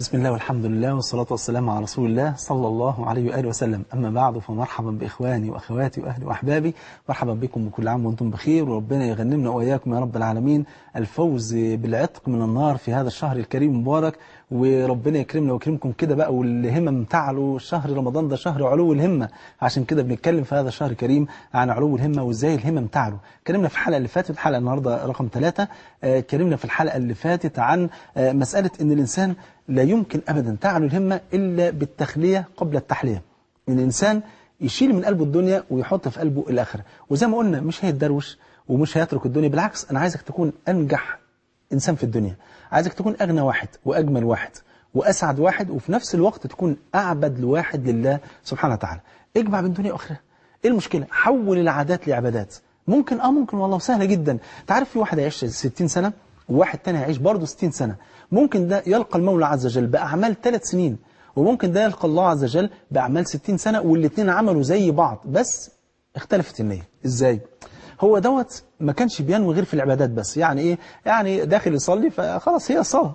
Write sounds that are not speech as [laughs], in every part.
بسم الله والحمد لله والصلاة والسلام على رسول الله صلى الله عليه وآله وسلم أما بعد فمرحبا بإخواني وأخواتي وأهلي وأحبابي مرحبا بكم وكل عام وأنتم بخير وربنا يغنمنا وإياكم يا رب العالمين الفوز بالعتق من النار في هذا الشهر الكريم المبارك وربنا يكرمنا ويكرمكم كده بقى والهمم تعلو شهر رمضان ده شهر علو الهمة عشان كده بنتكلم في هذا الشهر الكريم عن علو الهمة وازاي الهمم تعلو كلمنا في الحلقة اللي فاتت الحلقة النهاردة رقم ثلاثة آه، كلمنا في الحلقة اللي فاتت عن آه، مسألة ان الإنسان لا يمكن أبدا تعلو الهمة إلا بالتخلية قبل التحلية إن يعني الإنسان يشيل من قلبه الدنيا ويحط في قلبه الآخرة وزي ما قلنا مش هيتدروش ومش هيترك الدنيا بالعكس أنا عايزك تكون أنجح إنسان في الدنيا عايزك تكون أغنى واحد وأجمل واحد وأسعد واحد وفي نفس الوقت تكون أعبد لواحد لله سبحانه وتعالى اجمع بين دنيا وآخرة إيه المشكلة؟ حول العادات لعبادات ممكن آه ممكن والله سهلة جدا تعرف في واحد هيعيش 60 سنة وواحد تاني هيعيش برضه 60 سنة ممكن ده يلقى المولى عز وجل بأعمال ثلاث سنين وممكن ده يلقى الله عز وجل بأعمال 60 سنة والاثنين عملوا زي بعض بس اختلفت النية ازاي؟ هو دوت ما كانش بينوي غير في العبادات بس يعني ايه يعني داخل يصلي فخلاص هي الصلاة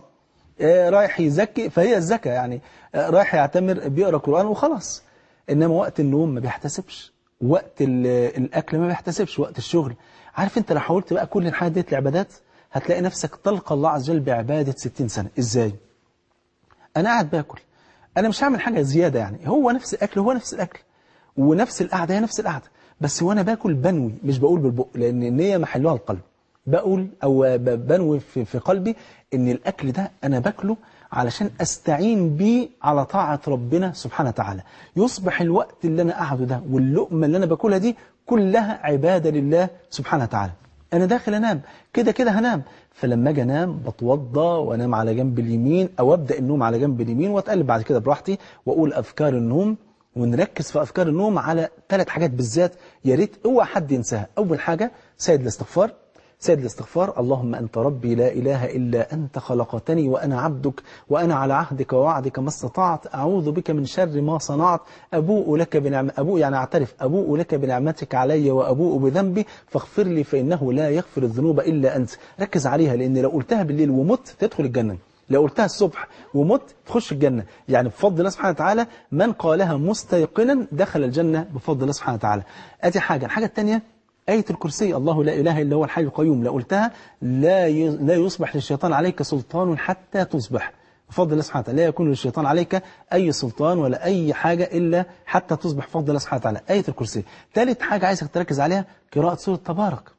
آه، رايح يزكي فهي الزكاة يعني آه، رايح يعتمر بيقرأ قرآن وخلاص إنما وقت النوم ما بيحتسبش وقت الأكل ما بيحتسبش وقت الشغل عارف انت لو حولت بقى كل الحاجات ديت لعبادات هتلاقي نفسك تلقى الله عز وجل بعبادة 60 سنة إزاي؟ أنا قاعد باكل أنا مش هعمل حاجة زيادة يعني هو نفس الأكل هو نفس الأكل ونفس القعدة هي نفس القعدة بس وأنا باكل بنوي مش بقول بالبق لأن النية محلها القلب بقول أو بنوي في قلبي إن الأكل ده أنا باكله علشان أستعين بيه على طاعة ربنا سبحانه وتعالى يصبح الوقت اللي أنا قاعده ده واللقمة اللي أنا باكلها دي كلها عبادة لله سبحانه وتعالى أنا داخل أنام كده كده هنام فلما أجي أنام بتوضى وأنام على جنب اليمين أو أبدأ النوم على جنب اليمين وأتقلب بعد كده براحتي وأقول أفكار النوم ونركز في أفكار النوم على ثلاث حاجات بالذات يا ريت اوعى حد ينساها أول حاجة سيد الاستغفار سيد الاستغفار اللهم أنت ربي لا إله إلا أنت خلقتني وأنا عبدك وأنا على عهدك ووعدك ما استطعت أعوذ بك من شر ما صنعت أبوء لك بنعم أبوء يعني أعترف أبوء لك بنعمتك علي وأبوء بذنبي فاغفر لي فإنه لا يغفر الذنوب إلا أنت ركز عليها لأن لو قلتها بالليل ومت تدخل الجنة لو قلتها الصبح ومت تخش الجنة يعني بفضل الله سبحانه وتعالى من قالها مستيقنا دخل الجنة بفضل الله سبحانه وتعالى أدي حاجة الحاجة الثانية آية الكرسي الله لا إله إلا هو الحي القيوم لو قلتها لا لا يصبح للشيطان عليك سلطان حتى تصبح بفضل الله سبحانه وتعالى لا يكون للشيطان عليك أي سلطان ولا أي حاجة إلا حتى تصبح بفضل الله سبحانه وتعالى آية الكرسي ثالث حاجة عايزك تركز عليها قراءة سورة تبارك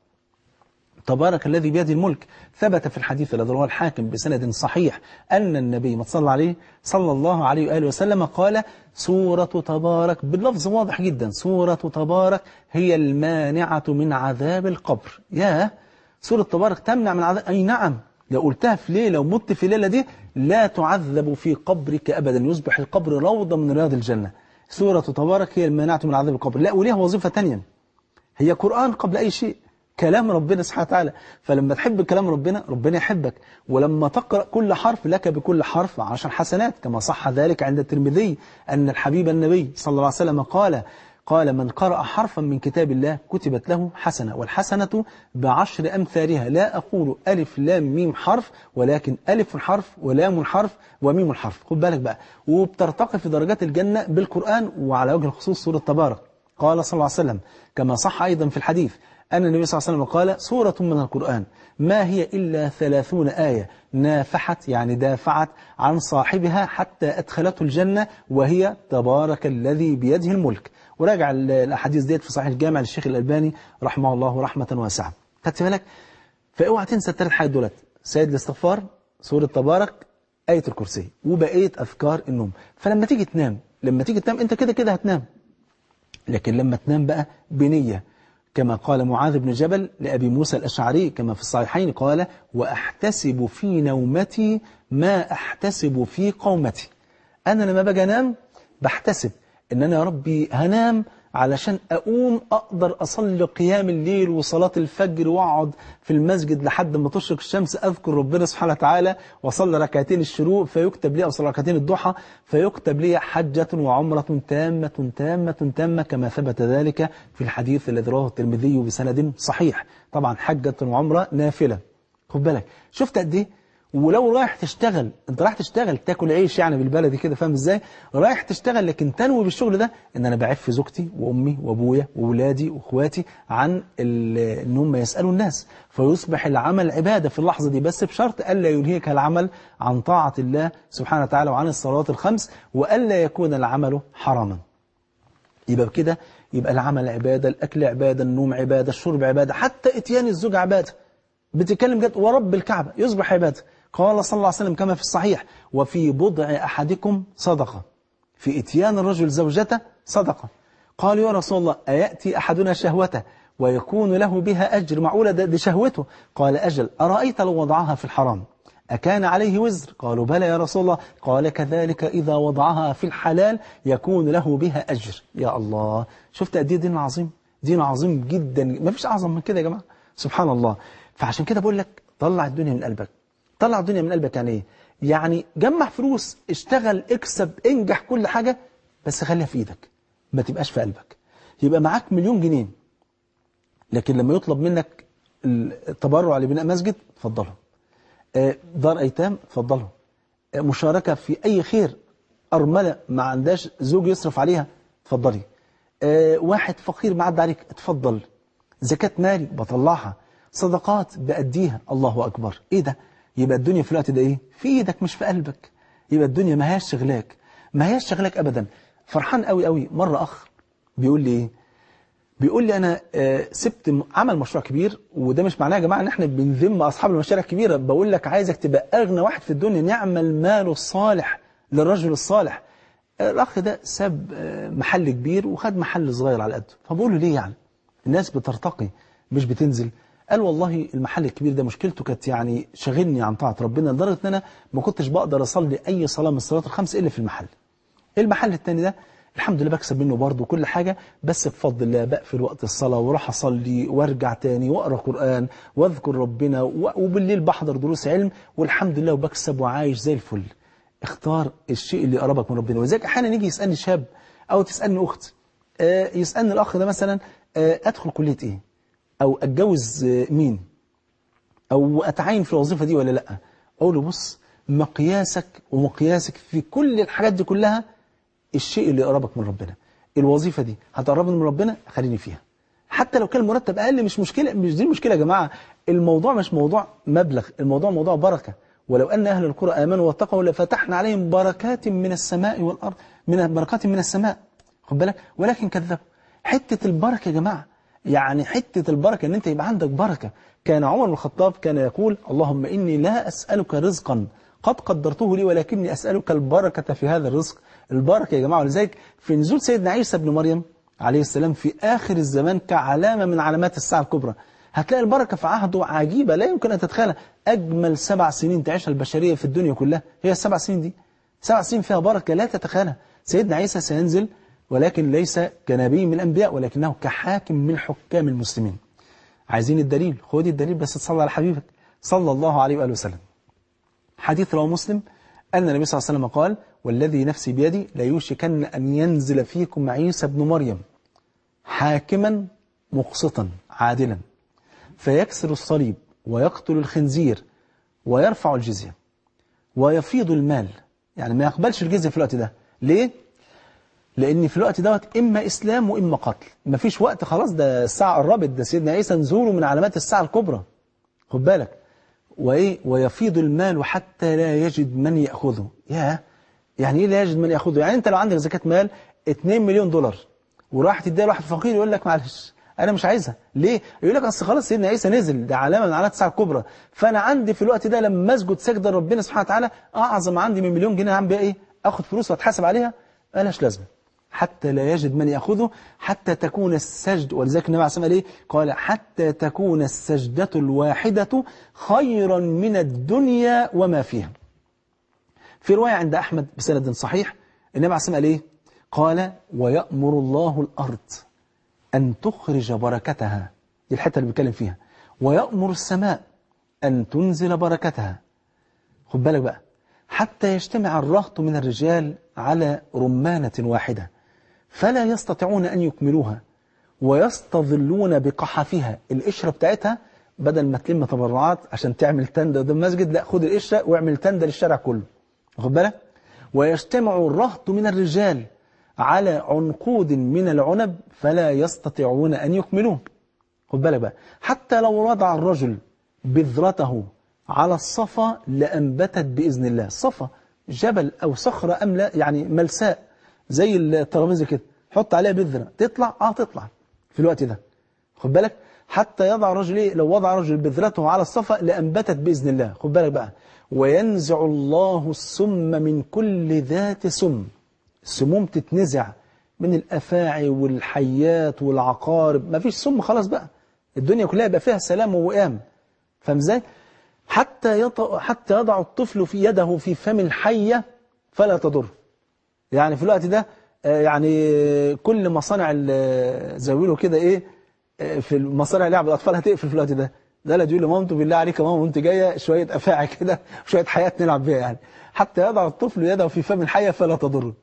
تبارك الذي بيده الملك ثبت في الحديث الذي رواه الحاكم بسند صحيح أن النبي ما صلى عليه صلى الله عليه وآله وسلم قال سورة تبارك باللفظ واضح جدا سورة تبارك هي المانعة من عذاب القبر يا سورة تبارك تمنع من عذاب أي نعم لو قلتها في ليلة ومت في الليلة دي لا تعذب في قبرك أبدا يصبح القبر روضة من رياض الجنة سورة تبارك هي المانعة من عذاب القبر لا وليها وظيفة تانية هي قرآن قبل أي شيء كلام ربنا سبحانه وتعالى فلما تحب كلام ربنا ربنا يحبك ولما تقرأ كل حرف لك بكل حرف عشر حسنات كما صح ذلك عند الترمذي أن الحبيب النبي صلى الله عليه وسلم قال قال من قرأ حرفا من كتاب الله كتبت له حسنة والحسنة بعشر أمثالها لا أقول ألف لام ميم حرف ولكن ألف حرف ولام حرف وميم حرف خد بالك بقى وبترتقي في درجات الجنة بالقرآن وعلى وجه الخصوص سورة تبارك قال صلى الله عليه وسلم كما صح أيضا في الحديث أن النبي صلى الله عليه وسلم قال سورة من القرآن ما هي إلا ثلاثون آية نافحت يعني دافعت عن صاحبها حتى أدخلته الجنة وهي تبارك الذي بيده الملك وراجع الأحاديث ديت في صحيح الجامع للشيخ الألباني رحمه الله رحمة واسعة خدت بالك فاوعى تنسى الثلاث حاجات دولت سيد الاستغفار سورة تبارك آية الكرسي وبقية أذكار النوم فلما تيجي تنام لما تيجي تنام أنت كده كده هتنام لكن لما تنام بقى بنية كما قال معاذ بن جبل لأبي موسى الأشعري كما في الصحيحين قال وأحتسب في نومتي ما أحتسب في قومتي أنا لما باجي أنام بحتسب إن أنا يا ربي هنام علشان أقوم أقدر أصلي قيام الليل وصلاة الفجر وأقعد في المسجد لحد ما تشرق الشمس أذكر ربنا سبحانه وتعالى وأصلي ركعتين الشروق فيكتب لي أصلي ركعتين الضحى فيكتب لي حجة وعمرة تامة تامة تامة كما ثبت ذلك في الحديث الذي رواه الترمذي بسند صحيح طبعا حجة وعمرة نافلة خد بالك شفت قد إيه ولو رايح تشتغل انت رايح تشتغل تاكل عيش يعني بالبلدي كده فاهم ازاي رايح تشتغل لكن تنوي بالشغل ده ان انا بعف زوجتي وامي وابويا واولادي واخواتي عن ان هم يسالوا الناس فيصبح العمل عباده في اللحظه دي بس بشرط الا يلهيك العمل عن طاعه الله سبحانه وتعالى وعن الصلوات الخمس والا يكون العمل حراما يبقى بكده يبقى العمل عباده الاكل عباده النوم عباده الشرب عباده حتى اتيان الزوج عباده بتتكلم جد ورب الكعبه يصبح عباده قال صلى الله عليه وسلم كما في الصحيح وفي بضع أحدكم صدقة في إتيان الرجل زوجته صدقة قال يا رسول الله أيأتي أحدنا شهوته ويكون له بها أجر معولة ده شهوته قال أجل أرأيت لو وضعها في الحرام أكان عليه وزر قالوا بلى يا رسول الله قال كذلك إذا وضعها في الحلال يكون له بها أجر يا الله شفت قد ايه دين عظيم دين عظيم جدا ما فيش أعظم من كده يا جماعة سبحان الله فعشان كده بقول لك طلع الدنيا من قلبك طلع الدنيا من قلبك يعني ايه يعني جمع فلوس اشتغل اكسب انجح كل حاجة بس خليها في ايدك ما تبقاش في قلبك يبقى معاك مليون جنيه لكن لما يطلب منك التبرع لبناء مسجد تفضله آه، دار ايتام تفضله آه، مشاركة في اي خير ارملة ما عندهاش زوج يصرف عليها تفضلي آه، واحد فقير معدي عليك اتفضل زكاة مالي بطلعها صدقات بأديها الله أكبر إيه ده يبقى الدنيا في الوقت ده ايه في ايدك مش في قلبك يبقى الدنيا ما هياش شغلاك ما هياش شغلاك ابدا فرحان قوي قوي مره اخ بيقول لي ايه بيقول لي انا آه، سبت عمل مشروع كبير وده مش معناه يا جماعه ان احنا بنذم اصحاب المشاريع الكبيره بقول لك عايزك تبقى اغنى واحد في الدنيا نعمل ماله الصالح للرجل الصالح الاخ ده ساب آه، محل كبير وخد محل صغير على قده فبقول له ليه يعني الناس بترتقي مش بتنزل قال والله المحل الكبير ده مشكلته كانت يعني شاغلني عن طاعة ربنا لدرجة ان انا ما كنتش بقدر اصلي اي صلاة من الصلوات الخمس الا في المحل إيه المحل الثاني ده الحمد لله بكسب منه برضه كل حاجة بس بفضل الله بقفل وقت الصلاة واروح اصلي وارجع تاني واقرا قرآن واذكر ربنا وبالليل بحضر دروس علم والحمد لله وبكسب وعايش زي الفل اختار الشيء اللي يقربك من ربنا ولذلك احيانا يجي يسألني شاب او تسألني اخت آه، يسألني الاخ ده مثلا آه، ادخل كلية ايه أو أتجوز آه، مين أو أتعين في الوظيفة دي ولا لأ أقول له بص مقياسك ومقياسك في كل الحاجات دي كلها الشيء اللي يقربك من ربنا الوظيفة دي هتقربني من ربنا خليني فيها حتى لو كان المرتب أقل مش مشكلة مش دي المشكلة يا جماعة الموضوع مش موضوع مبلغ الموضوع موضوع بركة ولو أن أهل القرى آمنوا واتقوا لفتحنا عليهم بركات من السماء والأرض من بركات من السماء خد بالك ولكن كذبوا حتة البركة يا جماعة يعني حتة البركة أن أنت يبقى عندك بركة كان عمر بن الخطاب كان يقول اللهم إني لا أسألك رزقا قد قدرته لي ولكني أسألك البركة في هذا الرزق البركة يا جماعة ولذلك في نزول سيدنا عيسى بن مريم عليه السلام في آخر الزمان كعلامة من علامات الساعة الكبرى هتلاقي البركة في عهده عجيبة لا يمكن أن تتخيلها أجمل سبع سنين تعيشها البشرية في الدنيا كلها هي السبع سنين دي سبع سنين فيها بركة لا تتخيلها سيدنا عيسى سينزل ولكن ليس كنبي من الأنبياء ولكنه كحاكم من حكام المسلمين عايزين الدليل خد الدليل بس تصلى على حبيبك صلى الله عليه وآله وسلم حديث رواه مسلم أن النبي صلى الله عليه وسلم قال والذي نفسي بيدي لا يوشكن أن ينزل فيكم عيسى بن مريم حاكما مقسطا عادلا فيكسر الصليب ويقتل الخنزير ويرفع الجزية ويفيض المال يعني ما يقبلش الجزية في الوقت ده ليه؟ لأن في الوقت دوت إما إسلام وإما قتل مفيش وقت خلاص ده الساعة قربت ده سيدنا عيسى نزوله من علامات الساعة الكبرى خد بالك وإيه ويفيض المال حتى لا يجد من يأخذه يا يعني إيه لا يجد من يأخذه يعني أنت لو عندك زكاة مال 2 مليون دولار وراح تديها لواحد فقير يقول لك معلش أنا مش عايزها ليه؟ يقول لك أصل خلاص سيدنا عيسى نزل ده علامة من علامات الساعة الكبرى فأنا عندي في الوقت ده لما أسجد سجدة ربنا سبحانه وتعالى أعظم عندي من مليون جنيه عم بيها إيه؟ آخد فلوس وأتحاسب عليها مالهاش لازمه حتى لا يجد من يأخذه حتى تكون السجد ولذلك النبي عليه الصلاة قال حتى تكون السجدة الواحدة خيرا من الدنيا وما فيها في رواية عند أحمد بسند صحيح النبي عليه الصلاة قال ويأمر الله الأرض أن تخرج بركتها دي الحتة اللي بيتكلم فيها ويأمر السماء أن تنزل بركتها خد بالك بقى حتى يجتمع الرهط من الرجال على رمانة واحدة فلا يستطيعون أن يكملوها ويستظلون بقحفها القشرة بتاعتها بدل ما تلم تبرعات عشان تعمل تندة قدام المسجد لا خد القشرة واعمل تندة للشارع كله واخد بالك ويجتمع الرهط من الرجال على عنقود من العنب فلا يستطيعون أن يكملوه خد بالك بقى حتى لو رضع الرجل بذرته على الصفا لأنبتت بإذن الله صفا جبل أو صخرة أم لا يعني ملساء زي الترابيزه كده حط عليها بذره تطلع اه تطلع في الوقت ده خد بالك حتى يضع رجل ايه لو وضع رجل بذرته على الصفا لانبتت باذن الله خد بالك بقى وينزع الله السم من كل ذات سم السموم تتنزع من الافاعي والحيات والعقارب ما فيش سم خلاص بقى الدنيا كلها يبقى فيها سلام ووئام فاهم ازاي حتى يط... حتى يضع الطفل في يده في فم الحيه فلا تضر يعني في الوقت ده آه، يعني كل مصانع زي ما بيقولوا كده ايه آه، في مصانع لعب الاطفال هتقفل في الوقت ده ده لا تقول لمامته بالله عليك يا ماما وانت جايه شويه افاعي [laughs] كده وشويه حياه نلعب بيها يعني حتى يضع الطفل يده في فم الحيه فلا تضره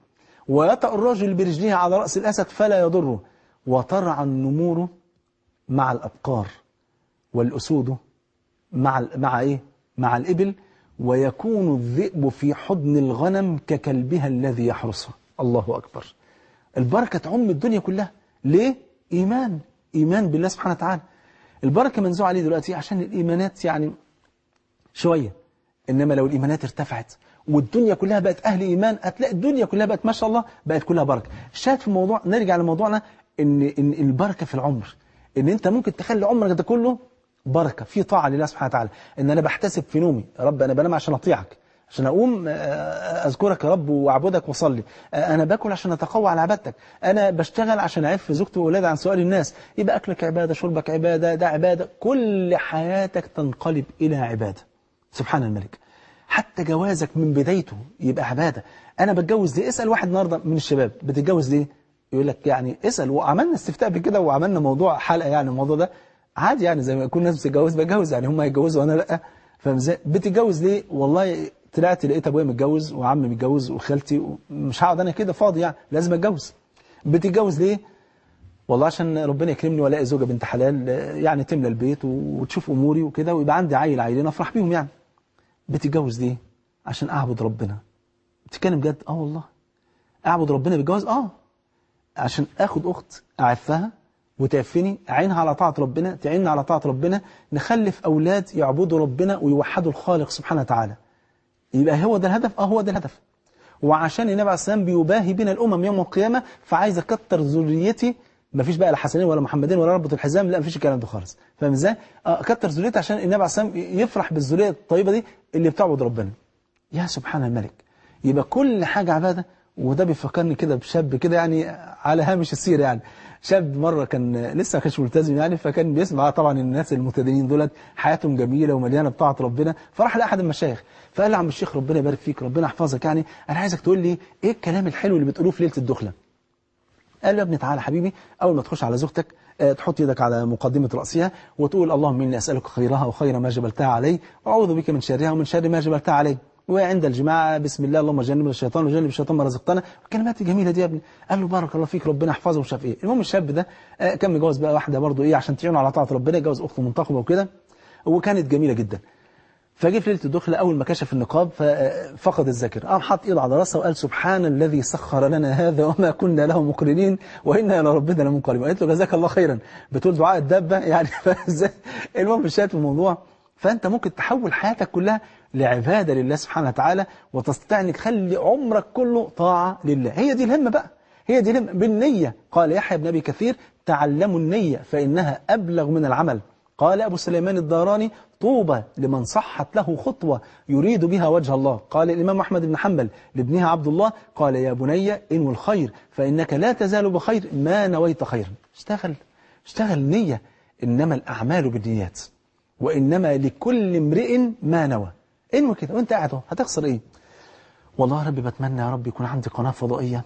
ويطأ الرجل برجله على رأس الأسد فلا يضره وترعى النمور مع الأبقار والأسود مع مع ايه مع الإبل ويكون الذئب في حضن الغنم ككلبها الذي يحرسها الله أكبر البركة تعم الدنيا كلها ليه؟ إيمان إيمان بالله سبحانه وتعالى البركة منزوعة عليه دلوقتي عشان الإيمانات يعني شوية إنما لو الإيمانات ارتفعت والدنيا كلها بقت أهل إيمان هتلاقي الدنيا كلها بقت ما شاء الله بقت كلها بركة شاهد في الموضوع نرجع لموضوعنا إن, إن البركة في العمر إن أنت ممكن تخلي عمرك ده كله بركة في طاعة لله سبحانه وتعالى إن أنا بحتسب في نومي يا رب أنا بنام عشان أطيعك عشان أقوم آه، آه، أذكرك يا رب وأعبدك وأصلي آه، أنا باكل عشان أتقوى على عبادتك أنا بشتغل عشان أعف زوجتي وأولادي عن سؤال الناس يبقى أكلك عبادة شربك عبادة ده عبادة كل حياتك تنقلب إلى عبادة سبحان الملك حتى جوازك من بدايته يبقى عبادة أنا بتجوز ليه اسأل واحد النهارده من الشباب بتتجوز ليه يقول لك يعني اسأل وعملنا استفتاء بكده وعملنا موضوع حلقة يعني الموضوع ده عادي يعني زي ما يكون ناس بتتجوز بتجوز يعني هم هيتجوزوا وانا لا فاهم ازاي بتتجوز ليه والله طلعت لقيت ابويا متجوز وعمي متجوز وخالتي مش هقعد انا كده فاضي يعني لازم اتجوز بتتجوز ليه والله عشان ربنا يكرمني والاقي زوجه بنت حلال يعني تملى البيت وتشوف اموري وكده ويبقى عندي عيل عيلين افرح بيهم يعني بتتجوز ليه عشان اعبد ربنا بتتكلم جد اه والله اعبد ربنا بالجواز اه عشان اخد اخت اعفها وتكفيني عينها على طاعة ربنا تعيننا على طاعة ربنا نخلف أولاد يعبدوا ربنا ويوحدوا الخالق سبحانه وتعالى يبقى هو ده الهدف اه هو ده الهدف وعشان النبي عليه السلام بيباهي بنا الأمم يوم القيامة فعايز أكتر ذريتي مفيش بقى لا حسنين ولا محمدين ولا ربط الحزام لا مفيش الكلام ده خالص فاهم ازاي؟ أه، أكتر ذريتي عشان النبي عليه السلام يفرح بالذرية الطيبة دي اللي بتعبد ربنا يا سبحان الملك يبقى كل حاجة عبادة وده بيفكرني كده بشاب كده يعني على هامش السير يعني شاب مرة كان لسه ما كانش ملتزم يعني فكان بيسمع طبعا الناس المتدينين دولت حياتهم جميلة ومليانة بطاعة ربنا فراح لأحد المشايخ فقال له عم الشيخ ربنا يبارك فيك ربنا يحفظك يعني أنا عايزك تقول لي إيه الكلام الحلو اللي بتقولوه في ليلة الدخلة قال له يا ابني تعالى حبيبي أول ما تخش على زوجتك آه، تحط يدك على مقدمة رأسها وتقول اللهم إني أسألك خيرها وخير ما جبلتها علي وأعوذ بك من شرها ومن شر ما جبلتها علي وعند الجماعة بسم الله اللهم جنبنا الشيطان وجنب الشيطان ما رزقتنا الكلمات الجميلة دي يا ابني قال له بارك الله فيك ربنا احفظه ومش عارف ايه المهم الشاب ده آه، كان متجوز بقى واحدة برضه ايه عشان تعينه على طاعة ربنا اتجوز أخته منتقبة وكده وكانت جميلة جدا فجه في ليله الدخله اول ما كشف النقاب ففقد الذاكره قام حط ايده على راسه وقال سبحان الذي سخر لنا هذا وما كنا له مقرنين وانا الى ربنا لمنقلبون قالت له جزاك الله خيرا بتقول دعاء الدابه يعني [laughs] المهم شاف الموضوع فانت ممكن تحول حياتك كلها لعبادة لله سبحانه وتعالى وتستطيع أنك تخلي عمرك كله طاعة لله هي دي الهمة بقى هي دي الهمة بالنية قال يحيى بن أبي كثير تعلموا النية فإنها أبلغ من العمل قال أبو سليمان الداراني طوبى لمن صحت له خطوة يريد بها وجه الله قال الإمام أحمد بن حنبل لابنها عبد الله قال يا بني إنو الخير فإنك لا تزال بخير ما نويت خيرا اشتغل اشتغل نية إنما الأعمال بالنيات وإنما لكل امرئ ما نوى انوي كده وانت قاعد اهو هتخسر ايه والله يا رب بتمنى يا رب يكون عندي قناة فضائية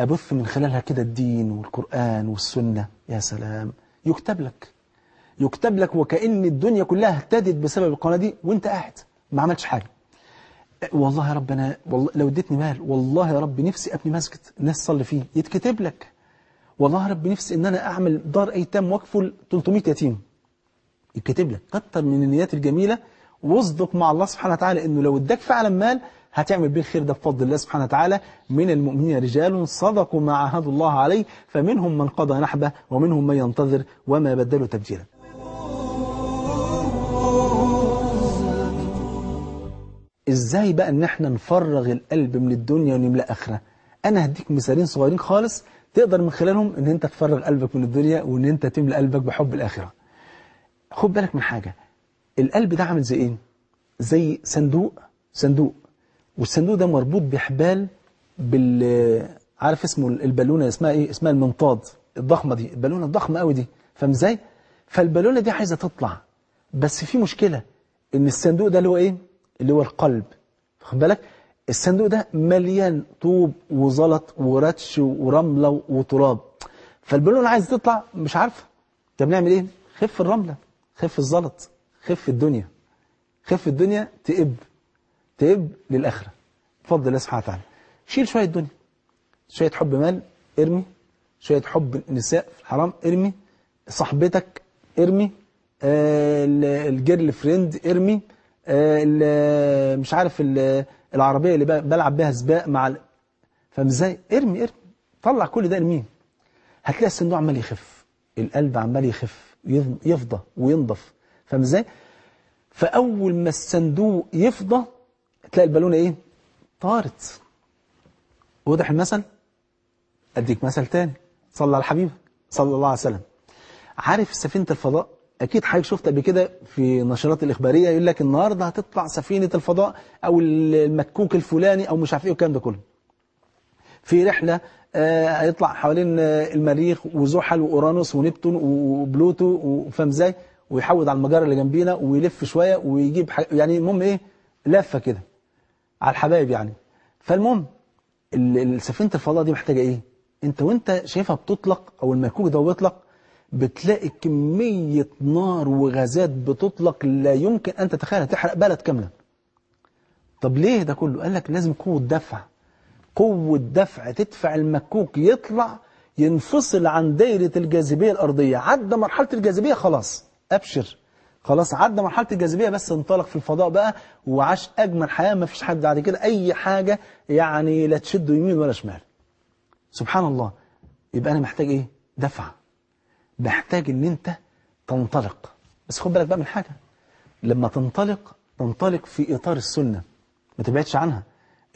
أبث من خلالها كده الدين والقرآن والسنة يا سلام يكتب لك يكتب لك وكأن الدنيا كلها اهتدت بسبب القناة دي وانت قاعد ما عملتش حاجة والله يا رب أنا والله لو اديتني مال والله يا رب نفسي أبني مسجد الناس تصلي فيه يتكتب لك والله يا رب نفسي ان انا اعمل دار ايتام واكفل 300 يتيم يتكتب لك كتر من النيات الجميله واصدق مع الله سبحانه وتعالى أنه لو اداك فعلا مال هتعمل بيه الخير ده بفضل الله سبحانه وتعالى من المؤمنين رجال صدقوا ما عاهدوا الله عليه فمنهم من قضى نحبه ومنهم من ينتظر وما بدلوا تبديلا ازاي بقى ان احنا نفرغ القلب من الدنيا ونملأ اخره انا هديك مثالين صغيرين خالص تقدر من خلالهم ان انت تفرغ قلبك من الدنيا وان انت تملأ قلبك بحب الاخره خد بالك من حاجه القلب ده عامل زي ايه زي صندوق صندوق والصندوق ده مربوط بحبال بال عارف اسمه البالونه اسمها ايه اسمها المنطاد الضخمه دي البالونه الضخمه قوي دي فاهم ازاي فالبالونه دي عايزه تطلع بس في مشكله ان الصندوق ده اللي هو ايه اللي هو القلب واخد بالك الصندوق ده مليان طوب وزلط ورتش ورمله وتراب فالبالونه عايزه تطلع مش عارفه طب نعمل ايه خف الرمله خف الزلط خف الدنيا خف الدنيا تئب تئب للآخرة بفضل الله سبحانه وتعالى شيل شوية الدنيا شوية حب مال ارمي شوية حب النساء في الحرام ارمي صاحبتك ارمي آه الجيرل فريند ارمي آه مش عارف العربية اللي بلعب بها سباق مع فاهم ازاي ارمي ارمي طلع كل ده ارميه هتلاقي الصندوق عمال يخف القلب عمال يخف يفضى وينضف فاهم ازاي فاول ما الصندوق يفضى تلاقي البالونه ايه طارت واضح المثل اديك مثل تاني صلى على الحبيب صلى الله عليه وسلم عارف سفينه الفضاء اكيد حضرتك شفت قبل كده في نشرات الاخباريه يقول لك النهارده هتطلع سفينه الفضاء او المكوك الفلاني او مش عارف ايه والكلام ده كله في رحله آه، هيطلع حوالين آه، المريخ وزحل واورانوس ونبتون وبلوتو وفاهم ازاي ويحود على المجار اللي جنبينا ويلف شويه ويجيب حاجة يعني المهم ايه لفه كده على الحبايب يعني فالمهم السفينه الفضاء دي محتاجه ايه انت وانت شايفها بتطلق او المكوك ده بيطلق بتلاقي كميه نار وغازات بتطلق لا يمكن ان تتخيلها تحرق بلد كامله طب ليه ده كله قال لك لازم قوه دفع قوه دفع تدفع المكوك يطلع ينفصل عن دايره الجاذبيه الارضيه عدى مرحله الجاذبيه خلاص أبشر خلاص عدى مرحلة الجاذبية بس انطلق في الفضاء بقى وعاش أجمل حياة ما فيش حد بعد كده أي حاجة يعني لا تشده يمين ولا شمال سبحان الله يبقى أنا محتاج إيه؟ دفع محتاج إن أنت تنطلق بس خد بالك بقى من حاجة لما تنطلق تنطلق في إطار السنة ما تبعدش عنها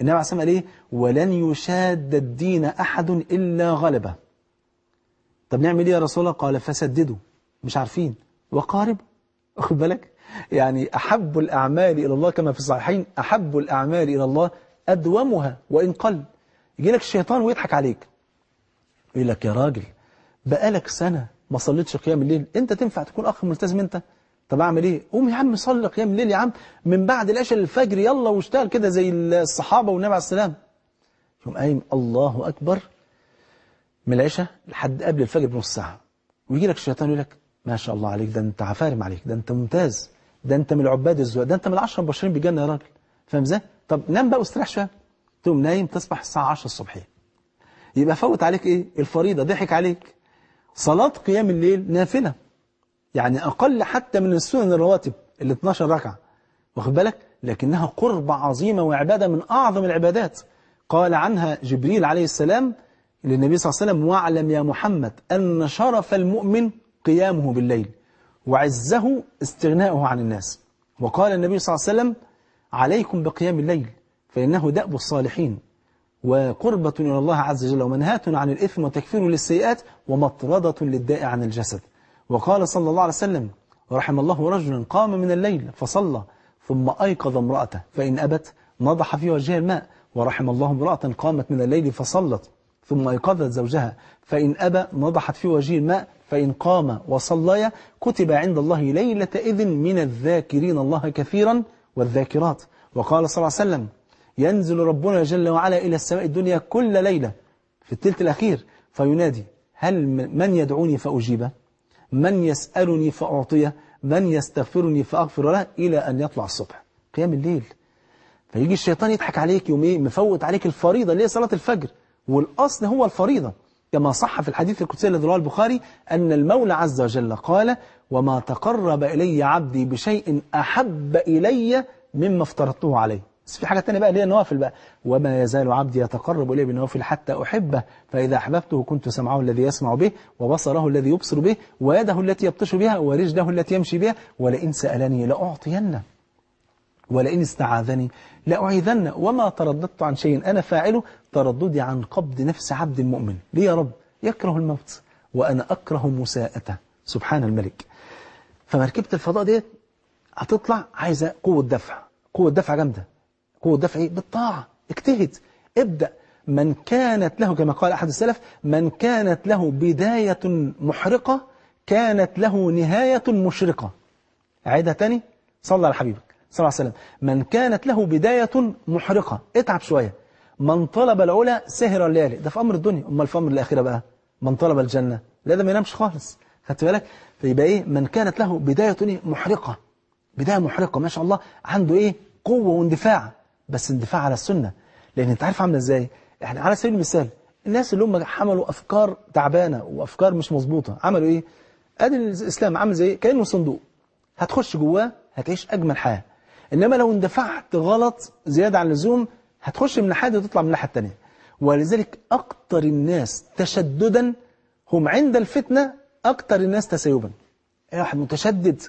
النبي عليه الصلاة والسلام قال إيه؟ ولن يشاد الدين أحد إلا غلبه طب نعمل إيه يا رسول الله؟ قال فسددوا مش عارفين وقارب واخد بالك يعني أحب الأعمال إلى الله كما في الصحيحين أحب الأعمال إلى الله أدومها وإن قل يجي لك الشيطان ويضحك عليك يقول لك يا راجل بقالك سنة ما صليتش قيام الليل أنت تنفع تكون أخ ملتزم أنت طب أعمل إيه قوم يا عم صلي قيام الليل يا عم من بعد العشاء للفجر يلا واشتغل كده زي الصحابة والنبي عليه السلام يوم قايم الله أكبر من العشاء لحد قبل الفجر بنص ساعة ويجي لك الشيطان يقول لك ما شاء الله عليك ده انت عفارم عليك ده انت ممتاز ده انت من العباد الزهاد ده انت من العشرة المبشرين بالجنة يا راجل فاهم ازاي؟ طب نام بقى واستريح شويه تقوم نايم تصبح الساعة 10 الصبحية يبقى فوت عليك ايه؟ الفريضة ضحك عليك صلاة قيام الليل نافلة يعني أقل حتى من السنن الرواتب ال 12 ركعة واخد بالك؟ لكنها قربة عظيمة وعبادة من أعظم العبادات قال عنها جبريل عليه السلام للنبي صلى الله عليه وسلم واعلم يا محمد أن شرف المؤمن قيامه بالليل وعزه استغناؤه عن الناس وقال النبي صلى الله عليه وسلم عليكم بقيام الليل فإنه دأب الصالحين وقربة إلى الله عز وجل ومنهاة عن الإثم وتكفير للسيئات ومطردة للداء عن الجسد وقال صلى الله عليه وسلم رحم الله رجلا قام من الليل فصلى ثم أيقظ امرأته فإن أبت نضح في وجهها الماء ورحم الله امرأة قامت من الليل فصلت ثم أيقظت زوجها فإن أبى نضحت في وجهه الماء فإن قام وصليا كتب عند الله ليلة إذن من الذاكرين الله كثيرا والذاكرات وقال صلى الله عليه وسلم ينزل ربنا جل وعلا إلى السماء الدنيا كل ليلة في التلت الأخير فينادي هل من يدعوني فأجيبه من يسألني فأعطيه من يستغفرني فأغفر له إلى أن يطلع الصبح قيام الليل فيجي الشيطان يضحك عليك يوم ايه مفوت عليك الفريضة اللي هي صلاة الفجر والأصل هو الفريضة كما صح في الحديث القدسي الذي رواه البخاري أن المولى عز وجل قال وما تقرب إلي عبدي بشيء أحب إلي مما افترضته عليه بس في حاجة تانية بقى اللي هي النوافل بقى وما يزال عبدي يتقرب إليه بالنوافل حتى أحبه فإذا أحببته كنت سمعه الذي يسمع به وبصره الذي يبصر به ويده التي يبطش بها ورجله التي يمشي بها ولئن سألني لأعطينه ولئن استعاذني لأعيذن وما ترددت عن شيء أنا فاعله ترددي عن قبض نفس عبد مؤمن ليه يا رب يكره الموت وأنا أكره مساءته سبحان الملك فمركبة الفضاء ديت هتطلع عايزة قوة دفع قوة دفع جامدة قوة دفع ايه بالطاعة اجتهد ابدأ من كانت له كما قال أحد السلف من كانت له بداية محرقة كانت له نهاية مشرقة عيدها تاني صلى على حبيبك صلى الله عليه وسلم من كانت له بداية محرقة اتعب شوية من طلب العلا سهر الليالي ده في أمر الدنيا أما في أمر الآخرة بقى من طلب الجنة لا ده ما ينامش خالص خدت بالك فيبقى إيه من كانت له بداية محرقة بداية محرقة ما شاء الله عنده إيه قوة واندفاع بس اندفاع على السنة لأن أنت عارف عامله إزاي إحنا على سبيل المثال الناس اللي هم حملوا أفكار تعبانة وأفكار مش مظبوطة عملوا إيه أدي الإسلام عامل زي كأنه صندوق هتخش جواه هتعيش أجمل حياة إنما لو اندفعت غلط زيادة عن اللزوم هتخش من ناحية وتطلع من الناحية التانية ولذلك اكثر الناس تشددا هم عند الفتنة اكثر الناس تسيبا إيه، واحد متشدد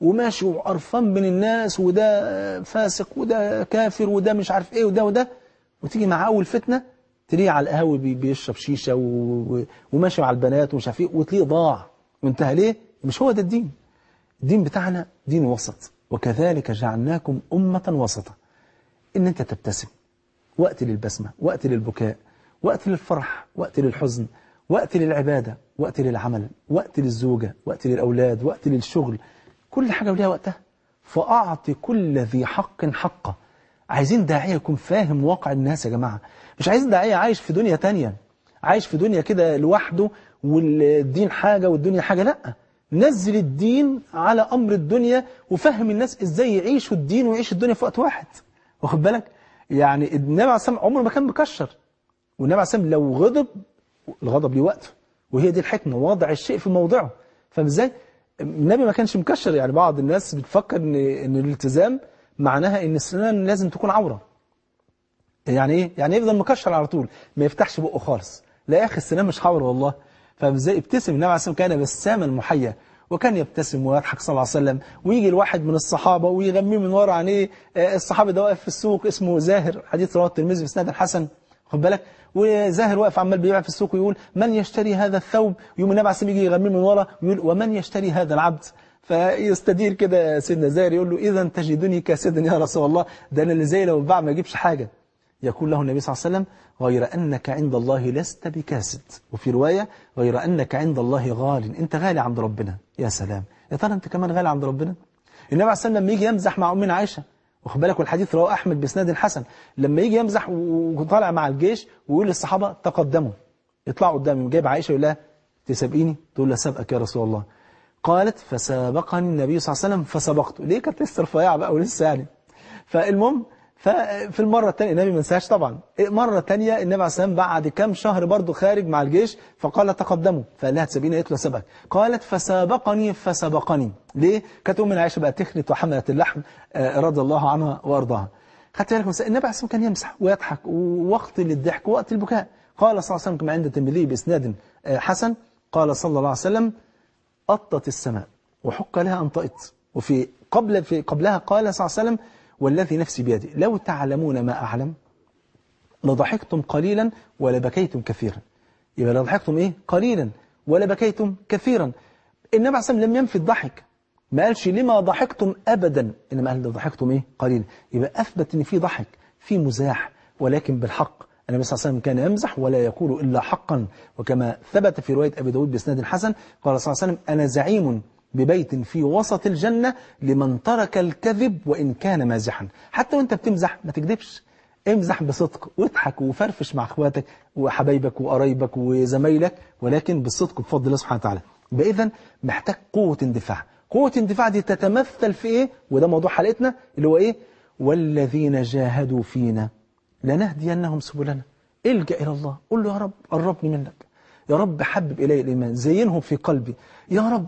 وماشي وقرفان بين الناس وده فاسق وده كافر وده مش عارف ايه وده وده وتيجي مع أول فتنة تلاقيه على القهوة بيشرب شيشة وماشي مع البنات ومش عارف ايه وتلاقيه ضاع وانتهى ليه؟ مش هو ده الدين الدين بتاعنا دين وسط وكذلك جعلناكم أمة وسطة إن أنت تبتسم وقت للبسمة وقت للبكاء وقت للفرح وقت للحزن وقت للعبادة وقت للعمل وقت للزوجة وقت للأولاد وقت للشغل كل حاجة وليها وقتها فأعطي كل ذي حق حقه عايزين داعية يكون فاهم واقع الناس يا جماعة مش عايزين داعية عايش في دنيا تانية عايش في دنيا كده لوحده والدين حاجة والدنيا حاجة لأ نزل الدين على أمر الدنيا وفهم الناس إزاي يعيشوا الدين ويعيشوا الدنيا في وقت واحد واخد بالك يعني النبي عليه الصلاه عمره ما كان مكشر والنبي عليه الصلاه لو غضب الغضب ليه وقته وهي دي الحكمة وضع الشيء في موضعه فاهم ازاي النبي ما كانش مكشر يعني بعض الناس بتفكر ان ان الالتزام معناها ان السنان لازم تكون عورة يعني ايه يعني يفضل مكشر على طول ما يفتحش بقه خالص لا يا اخي السنان مش عوره والله فازاي ابتسم النبي عليه الصلاة والسلام كان بساما محيا وكان يبتسم ويضحك صلى الله عليه وسلم ويجي الواحد من الصحابة ويغميه من ورا عينيه آه، الصحابي ده واقف في السوق اسمه زاهر حديث رواه الترمذي بإسناد الحسن خد بالك وزاهر واقف عمال بيبيع في السوق ويقول من يشتري هذا الثوب يوم النبي عليه الصلاه يجي يغميه من ورا ويقول ومن يشتري هذا العبد فيستدير كده سيدنا زاهر يقول له إذا تجدني كاسدا يا رسول الله ده أنا اللي زي لو باع ما يجيبش حاجة يقول له النبي صلى الله عليه وسلم غير أنك عند الله لست بكاسد وفي رواية غير أنك عند الله غال أنت غالي عند ربنا يا سلام يا ترى أنت كمان غالي عند ربنا النبي صلى الله عليه وسلم لما يجي يمزح مع أمنا عائشة واخد بالك والحديث رواه أحمد بسناد حسن لما يجي يمزح وطالع مع الجيش ويقول للصحابة تقدموا يطلعوا قدامي جايب عائشة يقول لها تسابقيني تقول لها سابقك يا رسول الله قالت فسابقني النبي صلى الله عليه وسلم فسبقته ليه كانت لسه رفيعة بقى ولسه يعني فالمهم ففي المرة الثانية النبي ما انساهاش طبعا مرة ثانيه النبي عليه السلام بعد كام شهر برضه خارج مع الجيش فقال تقدموا فقال لها تسبيني قالت له سبك قالت فسابقني فسبقني ليه كانت أم عائشه بقى تخنت وحملت اللحم آه، رضي الله عنها وأرضاها خدت بالك النبي عليه السلام كان يمسح ويضحك ووقت للضحك ووقت البكاء قال صلى الله عليه وسلم كما عند الترمذي بإسناد آه، حسن قال صلى الله عليه وسلم أطت السماء وحق لها أن طئت وفي قبل في قبلها قال صلى الله عليه وسلم والذي نفسي بيده لو تعلمون ما أعلم لضحكتم قليلا ولبكيتم كثيرا يبقى لضحكتم إيه؟ قليلا ولبكيتم كثيرا النبي عليه لم ينفي الضحك ما قالش لما ضحكتم أبدا إنما قال لضحكتم إيه؟ قليلا يبقى أثبت إن في ضحك في مزاح ولكن بالحق النبي صلى الله عليه وسلم كان يمزح ولا يقول إلا حقا وكما ثبت في رواية أبي داود بإسناد حسن قال صلى الله عليه وسلم أنا زعيم ببيت في وسط الجنة لمن ترك الكذب وإن كان مازحا حتى وانت بتمزح ما تكذبش امزح بصدق واضحك وفرفش مع اخواتك وحبايبك وقرايبك وزمايلك ولكن بالصدق بفضل الله سبحانه وتعالى بإذا محتاج قوة اندفاع قوة اندفاع دي تتمثل في ايه وده موضوع حلقتنا اللي هو ايه والذين جاهدوا فينا لنهدينهم سبلنا الجأ إلى الله قل له يا رب قربني منك يا رب حبب إلي الإيمان زينه في قلبي يا رب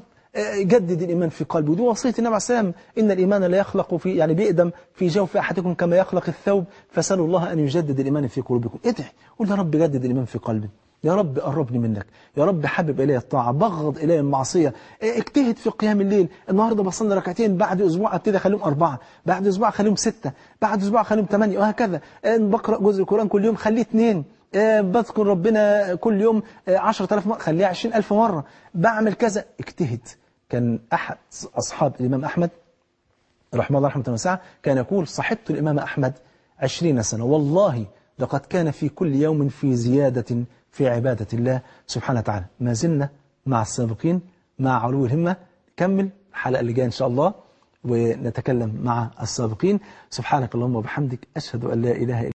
جدد الإيمان في قلبه دي وصية النبي عليه السلام إن الإيمان لا يخلق في يعني بيقدم في جوف أحدكم كما يخلق الثوب فسألوا الله أن يجدد الإيمان في قلوبكم ادعي قول يا رب جدد الإيمان في قلبي يا رب قربني منك يا رب حبب إلي الطاعة بغض إلي المعصية اجتهد في قيام الليل النهاردة بصلي ركعتين بعد أسبوع أبتدي أخليهم أربعة بعد أسبوع أخليهم ستة بعد أسبوع أخليهم ثمانية وهكذا آه، بقرأ جزء القرآن كل يوم خليه اثنين آه، بذكر ربنا كل يوم 10000 آه، مرة خليها 20000 مرة بعمل كذا اجتهد كان أحد أصحاب الإمام أحمد رحمه الله رحمة الله كان يقول صحبت الإمام أحمد عشرين سنة والله لقد كان في كل يوم في زيادة في عبادة الله سبحانه وتعالى ما زلنا مع السابقين مع علو الهمة نكمل الحلقة اللي جاية إن شاء الله ونتكلم مع السابقين سبحانك اللهم وبحمدك أشهد أن لا إله إلا